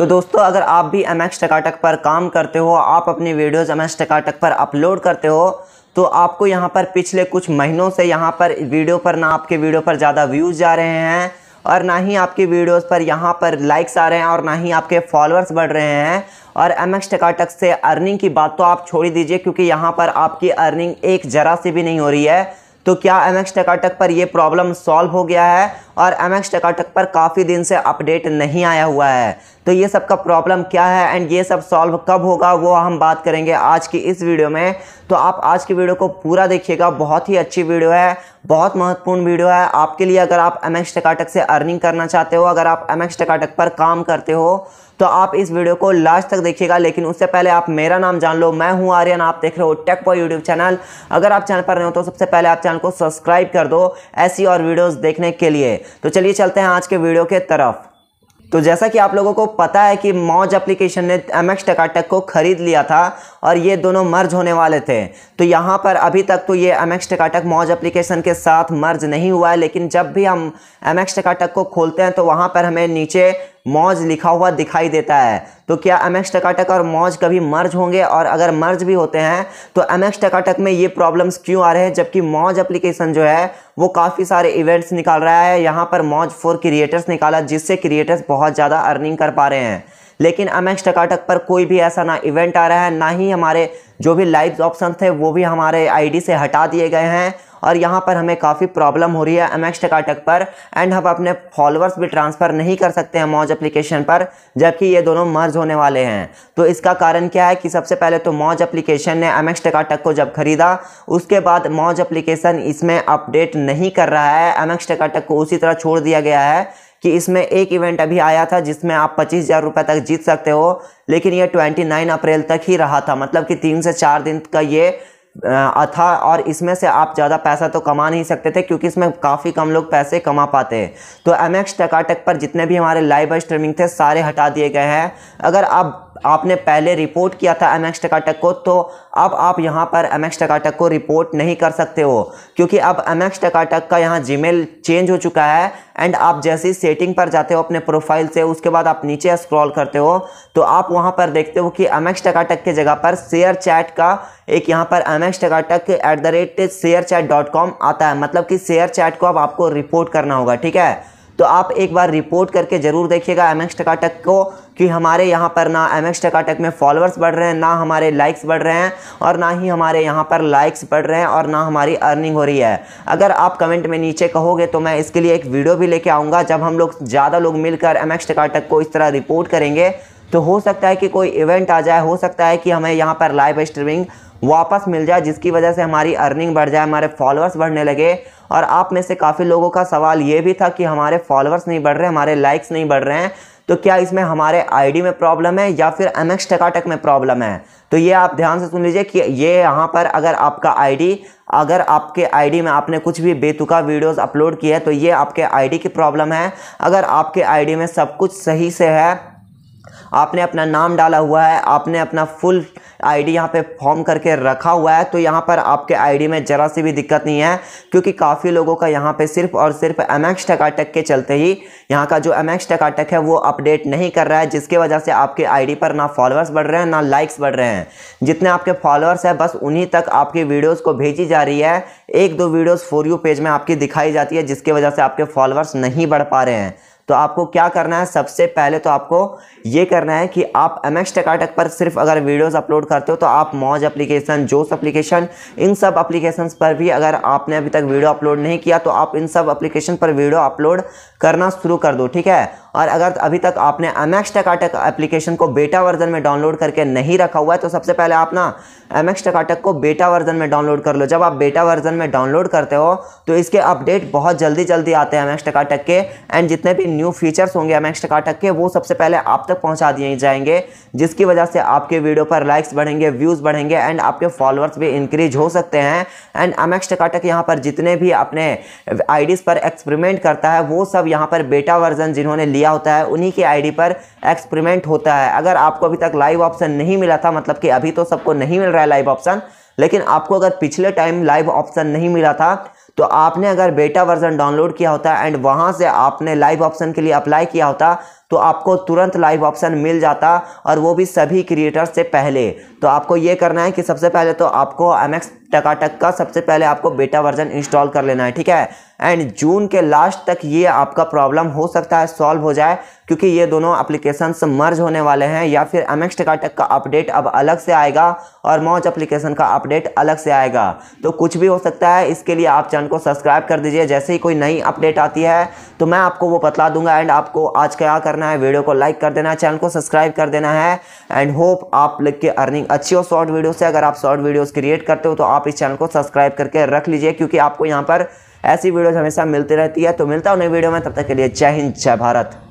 तो दोस्तों अगर आप भी एम एक्स टकाटक पर काम करते हो आप अपनी वीडियोज़ एम एक्स टकाटक पर अपलोड करते हो तो आपको यहाँ पर पिछले कुछ महीनों से यहाँ पर वीडियो पर ना आपके वीडियो पर ज़्यादा व्यूज़ जा रहे हैं और ना ही आपकी वीडियोस पर यहाँ पर लाइक्स आ रहे हैं और ना ही आपके फॉलोअर्स बढ़ रहे हैं और एम एक्स टकाटक से अर्निंग की बात तो आप छोड़ ही दीजिए क्योंकि यहाँ पर आपकी अर्निंग एक जरा से भी नहीं हो रही है तो क्या एम एक्स टकाटक पर यह प्रॉब्लम सॉल्व हो गया है और एम एक्स टकाटक पर काफ़ी दिन से अपडेट नहीं आया हुआ है तो ये सब का प्रॉब्लम क्या है एंड ये सब सॉल्व कब होगा वो हम बात करेंगे आज की इस वीडियो में तो आप आज की वीडियो को पूरा देखिएगा बहुत ही अच्छी वीडियो है बहुत महत्वपूर्ण वीडियो है आपके लिए अगर आप एम एक्स टकाटक से अर्निंग करना चाहते हो अगर आप एम एक्स टकाटक पर काम करते हो तो आप इस वीडियो को लास्ट तक देखिएगा लेकिन उससे पहले आप मेरा नाम जान लो मैं हूं आर्यन आप देख रहे हो टेक बॉय यूट्यूब चैनल अगर आप चैनल पर नहीं हो तो सबसे पहले आप चैनल को सब्सक्राइब कर दो ऐसी और वीडियोस देखने के लिए तो चलिए चलते हैं आज के वीडियो के तरफ तो जैसा कि आप लोगों को पता है कि मौज एप्लीकेशन ने एम एक्स टकाटक को ख़रीद लिया था और ये दोनों मर्ज होने वाले थे तो यहाँ पर अभी तक तो ये एम एक्स टकाटक मौज एप्लीकेशन के साथ मर्ज नहीं हुआ है लेकिन जब भी हम एम एक्स टकाटक को खोलते हैं तो वहाँ पर हमें नीचे मौज लिखा हुआ दिखाई देता है तो क्या एम एक्स टकाटक और मौज कभी मर्ज होंगे और अगर मर्ज भी होते हैं तो एम एक्स टकाटक में ये प्रॉब्लम्स क्यों आ रहे हैं जबकि मौज एप्लीकेशन जो है वो काफ़ी सारे इवेंट्स निकाल रहा है यहाँ पर मौज फॉर क्रिएटर्स निकाला जिससे क्रिएटर्स बहुत ज़्यादा अर्निंग कर पा रहे हैं लेकिन एम एक्स टकाटक पर कोई भी ऐसा ना इवेंट आ रहा है ना ही हमारे जो भी लाइव ऑप्शन थे वो भी हमारे डी से हटा दिए गए हैं और यहाँ पर हमें काफ़ी प्रॉब्लम हो रही है एम एक्स टकाटक पर एंड हम अपने फॉलोअर्स भी ट्रांसफ़र नहीं कर सकते हैं मौज एप्लीकेशन पर जबकि ये दोनों मर्ज होने वाले हैं तो इसका कारण क्या है कि सबसे पहले तो मौज एप्लीकेशन ने एम एक्स टकाटक को जब खरीदा उसके बाद मौज एप्लीकेशन इसमें अपडेट नहीं कर रहा है एम एक्स टकाटक को उसी तरह छोड़ दिया गया है कि इसमें एक इवेंट अभी आया था जिसमें आप पच्चीस हज़ार रुपये तक जीत सकते हो लेकिन ये 29 अप्रैल तक ही रहा था मतलब कि तीन से चार दिन का ये था और इसमें से आप ज़्यादा पैसा तो कमा नहीं सकते थे क्योंकि इसमें काफ़ी कम लोग पैसे कमा पाते हैं तो एम एक्स टकाटक पर जितने भी हमारे लाइव स्ट्रीमिंग थे सारे हटा दिए गए हैं अगर आप आपने पहले रिपोर्ट किया था एम एक्स टकाटक को तो अब आप यहाँ पर एम एक्स टकाटक को रिपोर्ट नहीं कर सकते हो क्योंकि अब एम एक्स टकाटक का यहाँ जी चेंज हो चुका है एंड आप जैसे ही सेटिंग पर जाते हो अपने प्रोफाइल से उसके बाद आप नीचे स्क्रॉल करते हो तो आप वहाँ पर देखते हो कि एम एक्स टकाटक के जगह पर शेयर चैट का एक यहाँ पर M X TakaTak at the rate ShareChat dot com आता है मतलब कि शेयर चैट को अब आपको रिपोर्ट करना होगा ठीक है तो आप एक बार रिपोर्ट करके ज़रूर देखिएगा एम एक्स टकाटक को कि हमारे यहाँ पर ना एम एक्स टकाटक में फॉलोअर्स बढ़ रहे हैं ना हमारे लाइक्स बढ़ रहे हैं और ना ही हमारे यहाँ पर लाइक्स बढ़ रहे हैं और ना हमारी अर्निंग हो रही है अगर आप कमेंट में नीचे कहोगे तो मैं इसके लिए एक वीडियो भी लेके आऊँगा जब हम लोग ज़्यादा लोग मिलकर एम एक्स टकाटक को इस तरह रिपोर्ट करेंगे तो हो सकता है कि कोई इवेंट आ जाए हो सकता है कि हमें यहाँ पर लाइव स्ट्रीमिंग वापस मिल जाए जिसकी वजह से हमारी अर्निंग बढ़ जाए हमारे फॉलोअर्स बढ़ने लगे और आप में से काफ़ी लोगों का सवाल ये भी था कि हमारे फॉलोअर्स नहीं बढ़ रहे हमारे लाइक्स नहीं बढ़ रहे हैं तो क्या इसमें हमारे आईडी में प्रॉब्लम है या फिर एम एक्स टकाटक में प्रॉब्लम है तो ये आप ध्यान से सुन लीजिए कि ये यहाँ पर अगर आपका आईडी अगर आपके आईडी में आपने कुछ भी बेतुका वीडियोस अपलोड किए हैं तो ये आपके आईडी की प्रॉब्लम है अगर आपके आईडी में सब कुछ सही से है आपने अपना नाम डाला हुआ है आपने अपना फुल आईडी यहाँ पे फॉर्म करके रखा हुआ है तो यहाँ पर आपके आईडी में ज़रा सी भी दिक्कत नहीं है क्योंकि काफ़ी लोगों का यहाँ पे सिर्फ और सिर्फ एम एक्स टकाटक के चलते ही यहाँ का जो एम एक्स टकाटक है वो अपडेट नहीं कर रहा है जिसकी वजह से आपके आईडी पर ना फॉलोअर्स बढ़ रहे हैं ना लाइक्स बढ़ रहे हैं जितने आपके फॉलोअर्स हैं बस उन्हीं तक आपकी वीडियोज़ को भेजी जा रही है एक दो वीडियोज़ फोर यू पेज में आपकी दिखाई जाती है जिसकी वजह से आपके फॉलोअर्स नहीं बढ़ पा रहे हैं तो आपको क्या करना है सबसे पहले तो आपको ये करना है कि आप एम एक्स टकाटक पर सिर्फ अगर वीडियोस अपलोड करते हो तो आप मौज एप्लीकेशन जोस एप्लीकेशन इन सब एप्लीकेशंस पर भी अगर आपने अभी तक वीडियो अपलोड नहीं किया तो आप इन सब एप्लीकेशन पर वीडियो अपलोड करना शुरू कर दो ठीक है और अगर अभी तक आपने एम एक्स टकाटक एप्लीकेशन को बेटा वर्जन में डाउनलोड करके नहीं रखा हुआ है तो सबसे पहले आप ना एम एक्स टकाटक को बेटा वर्जन में डाउनलोड कर लो जब आप बेटा वर्जन में डाउनलोड करते हो तो इसके अपडेट बहुत जल्दी जल्दी आते हैं एम एक्स टकाटक के एंड जितने भी न्यू फीचर्स होंगे एम एक्स टकाटक के वो सबसे पहले आप तक पहुँचा दिए जाएंगे जिसकी वजह से आपके वीडियो पर लाइक्स बढ़ेंगे व्यूज़ बढ़ेंगे एंड आपके फॉलोअर्स भी इंक्रीज हो सकते हैं एंड एम एक्स टकाटक यहाँ पर जितने भी अपने आईडीज़ पर एक्सपेरिमेंट करता है वो सब यहाँ पर बेटा वर्जन जिन्होंने दिया होता है उन्हीं के आईडी पर एक्सपेरिमेंट होता है अगर आपको अभी तक लाइव ऑप्शन नहीं मिला था मतलब कि अभी तो सबको नहीं मिल रहा है लाइव ऑप्शन लेकिन आपको अगर पिछले टाइम लाइव ऑप्शन नहीं मिला था तो आपने अगर बेटा वर्जन डाउनलोड किया होता एंड वहाँ से आपने लाइव ऑप्शन के लिए अप्लाई किया होता तो आपको तुरंत लाइव ऑप्शन मिल जाता और वो भी सभी क्रिएटर्स से पहले तो आपको ये करना है कि सबसे पहले तो आपको एम एक्स टकाटक का सबसे पहले आपको बेटा वर्जन इंस्टॉल कर लेना है ठीक है एंड जून के लास्ट तक ये आपका प्रॉब्लम हो सकता है सॉल्व हो जाए क्योंकि ये दोनों अप्लीकेशन मर्ज होने वाले हैं या फिर एम एक्स टकाटक का अपडेट अब अलग से आएगा और मौज अप्लीकेशन का अपडेट अलग से आएगा तो कुछ भी हो सकता है इसके लिए आप चैनल को सब्सक्राइब कर दीजिए जैसे ही कोई नई अपडेट आती है तो मैं आपको वो बतला दूंगा एंड आपको आज क्या करना करना है वीडियो को लाइक कर देना है चैनल को सब्सक्राइब कर देना है एंड होप आप लोग के अर्निंग अच्छी हो शॉर्ट वीडियो से अगर आप शॉर्ट वीडियोस क्रिएट करते हो तो आप इस चैनल को सब्सक्राइब करके रख लीजिए क्योंकि आपको यहाँ पर ऐसी वीडियोज़ हमेशा मिलती रहती है तो मिलता हूँ नई वीडियो में तब तक के लिए जय हिंद जय भारत